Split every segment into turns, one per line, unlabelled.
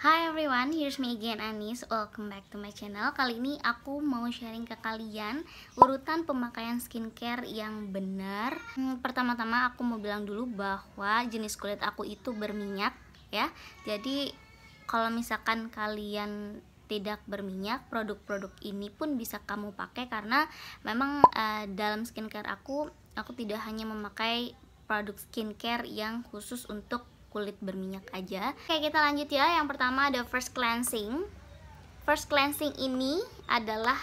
Hi everyone, here's me again Anis. Welcome back to my channel. Kali ini aku mau sharing ke kalian urutan pemakaian skincare yang benar. Hmm, pertama-tama aku mau bilang dulu bahwa jenis kulit aku itu berminyak ya. Jadi kalau misalkan kalian tidak berminyak, produk-produk ini pun bisa kamu pakai karena memang uh, dalam skincare aku aku tidak hanya memakai produk skincare yang khusus untuk kulit berminyak aja Oke kita lanjut ya yang pertama ada first cleansing first cleansing ini adalah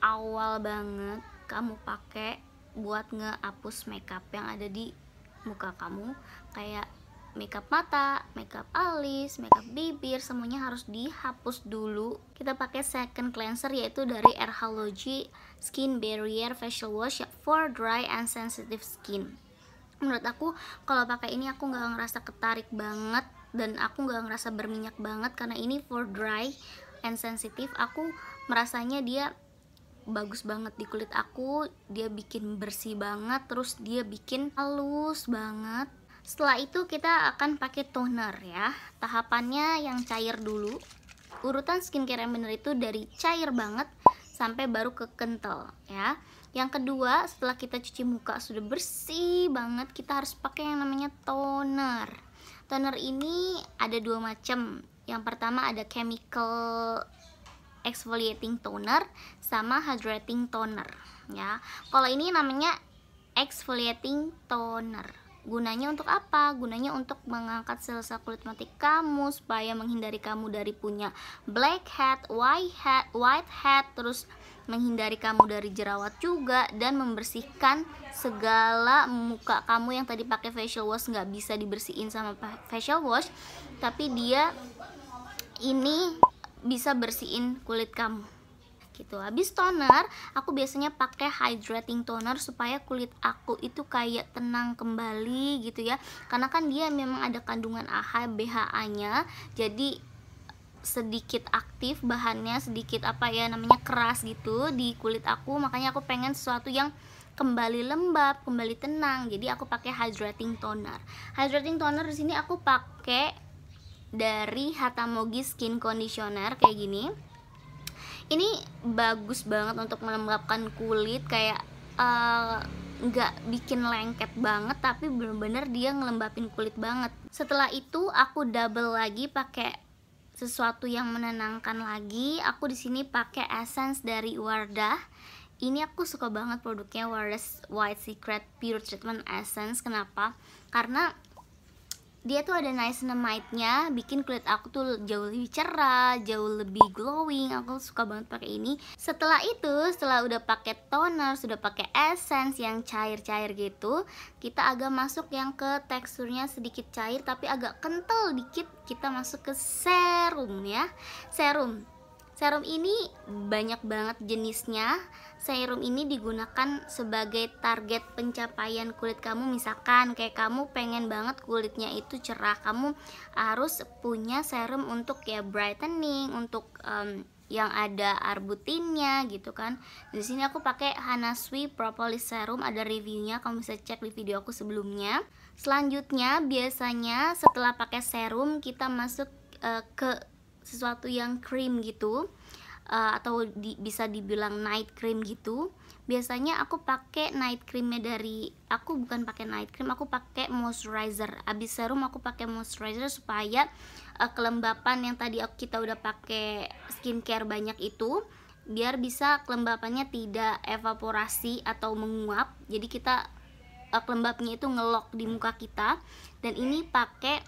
awal banget kamu pakai buat ngehapus makeup yang ada di muka kamu kayak makeup mata, makeup alis, makeup bibir semuanya harus dihapus dulu kita pakai second cleanser yaitu dari Erhalogy Skin Barrier Facial Wash for Dry and Sensitive Skin menurut aku kalau pakai ini aku nggak ngerasa ketarik banget dan aku nggak ngerasa berminyak banget karena ini for dry and sensitive aku merasanya dia bagus banget di kulit aku dia bikin bersih banget terus dia bikin halus banget setelah itu kita akan pakai toner ya tahapannya yang cair dulu urutan skincare yang bener itu dari cair banget sampai baru ke kental ya. Yang kedua, setelah kita cuci muka sudah bersih banget, kita harus pakai yang namanya toner. Toner ini ada dua macam. Yang pertama ada chemical exfoliating toner sama hydrating toner ya. Kalau ini namanya exfoliating toner. Gunanya untuk apa? Gunanya untuk mengangkat sel-sel kulit mati kamu supaya menghindari kamu dari punya black hat, white hat, white hat, terus menghindari kamu dari jerawat juga dan membersihkan segala muka kamu yang tadi pakai facial wash nggak bisa dibersihin sama facial wash, tapi dia ini bisa bersihin kulit kamu gitu habis toner aku biasanya pakai hydrating toner supaya kulit aku itu kayak tenang kembali gitu ya karena kan dia memang ada kandungan AHA BHA nya jadi sedikit aktif bahannya sedikit apa ya namanya keras gitu di kulit aku makanya aku pengen sesuatu yang kembali lembab kembali tenang jadi aku pakai hydrating toner hydrating toner di sini aku pakai dari Hatamogi Skin Conditioner kayak gini ini bagus banget untuk melembabkan kulit kayak eh, nggak uh, bikin lengket banget tapi bener-bener dia ngelembapin kulit banget setelah itu aku double lagi pakai sesuatu yang menenangkan lagi aku di sini pakai essence dari Wardah ini aku suka banget produknya Wardah White Secret Pure Treatment Essence kenapa karena dia tuh ada niacinamide-nya bikin kulit aku tuh jauh lebih cerah, jauh lebih glowing. Aku suka banget pakai ini. Setelah itu, setelah udah pakai toner, sudah pakai essence yang cair-cair gitu, kita agak masuk yang ke teksturnya sedikit cair tapi agak kental dikit. Kita masuk ke serum ya. Serum Serum ini banyak banget jenisnya. Serum ini digunakan sebagai target pencapaian kulit kamu. Misalkan kayak kamu pengen banget kulitnya itu cerah, kamu harus punya serum untuk ya brightening, untuk um, yang ada arbutinnya gitu kan. Di sini aku pakai Hanasui Propolis Serum, ada reviewnya, kamu bisa cek di video aku sebelumnya. Selanjutnya biasanya setelah pakai serum kita masuk eh, ke sesuatu yang cream gitu uh, atau di, bisa dibilang night cream gitu biasanya aku pakai night creamnya dari aku bukan pakai night cream aku pakai moisturizer abis serum aku pakai moisturizer supaya uh, kelembapan yang tadi aku, kita udah pakai skincare banyak itu biar bisa kelembapannya tidak evaporasi atau menguap jadi kita uh, kelembapnya itu ngelok di muka kita dan ini pakai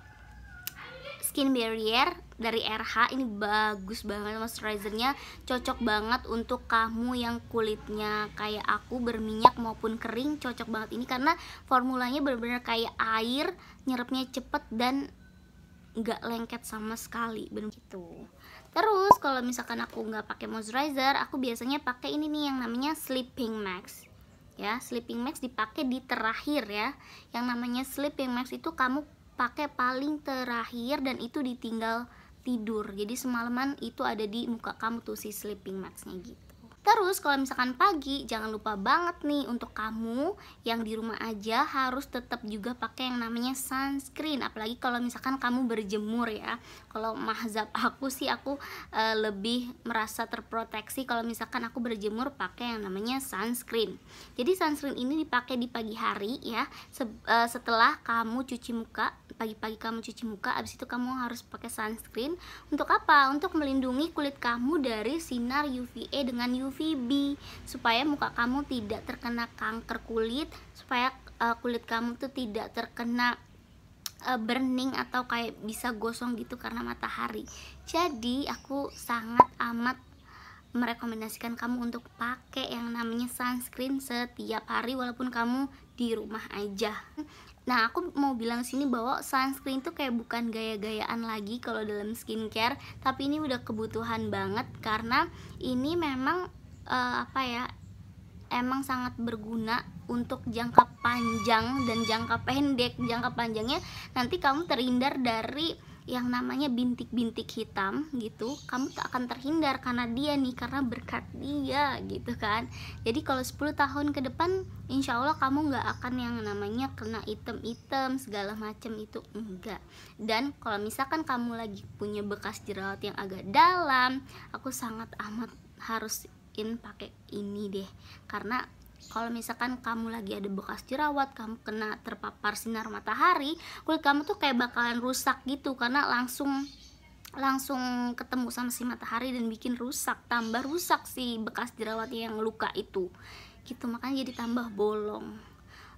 skin barrier dari RH ini bagus banget moisturizernya cocok banget untuk kamu yang kulitnya kayak aku berminyak maupun kering cocok banget ini karena formulanya bener-bener kayak air nyerapnya cepet dan nggak lengket sama sekali bener gitu terus kalau misalkan aku nggak pakai moisturizer aku biasanya pakai ini nih yang namanya sleeping max ya sleeping max dipakai di terakhir ya yang namanya sleeping max itu kamu pakai paling terakhir dan itu ditinggal tidur jadi semalaman itu ada di muka kamu tuh si sleeping masknya gitu Terus kalau misalkan pagi jangan lupa banget nih untuk kamu yang di rumah aja harus tetap juga pakai yang namanya sunscreen apalagi kalau misalkan kamu berjemur ya. Kalau mahzab aku sih aku e, lebih merasa terproteksi kalau misalkan aku berjemur pakai yang namanya sunscreen. Jadi sunscreen ini dipakai di pagi hari ya se, e, setelah kamu cuci muka pagi-pagi kamu cuci muka abis itu kamu harus pakai sunscreen untuk apa? Untuk melindungi kulit kamu dari sinar UVA dengan UV UVB supaya muka kamu tidak terkena kanker kulit, supaya uh, kulit kamu tuh tidak terkena uh, burning atau kayak bisa gosong gitu karena matahari. Jadi aku sangat amat merekomendasikan kamu untuk pakai yang namanya sunscreen setiap hari walaupun kamu di rumah aja. Nah, aku mau bilang sini bahwa sunscreen tuh kayak bukan gaya-gayaan lagi kalau dalam skincare, tapi ini udah kebutuhan banget karena ini memang uh, apa ya emang sangat berguna untuk jangka panjang dan jangka pendek jangka panjangnya nanti kamu terhindar dari yang namanya bintik-bintik hitam gitu kamu tak akan terhindar karena dia nih karena berkat dia gitu kan jadi kalau 10 tahun ke depan insya Allah kamu nggak akan yang namanya kena item-item segala macam itu enggak dan kalau misalkan kamu lagi punya bekas jerawat yang agak dalam aku sangat amat harus in pakai ini deh karena kalau misalkan kamu lagi ada bekas jerawat, kamu kena terpapar sinar matahari, kulit kamu tuh kayak bakalan rusak gitu karena langsung langsung ketemu sama si matahari dan bikin rusak, tambah rusak si bekas jerawat yang luka itu. Gitu makanya jadi tambah bolong.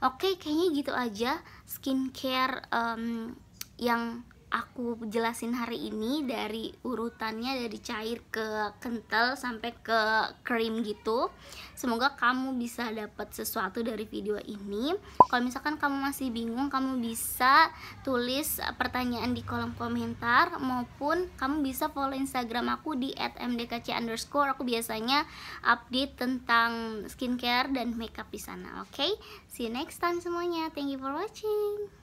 Oke, kayaknya gitu aja skincare um, yang aku jelasin hari ini dari urutannya dari cair ke kental sampai ke krim gitu semoga kamu bisa dapat sesuatu dari video ini kalau misalkan kamu masih bingung kamu bisa tulis pertanyaan di kolom komentar maupun kamu bisa follow instagram aku di @mdkc underscore aku biasanya update tentang skincare dan makeup di sana oke okay? see you next time semuanya thank you for watching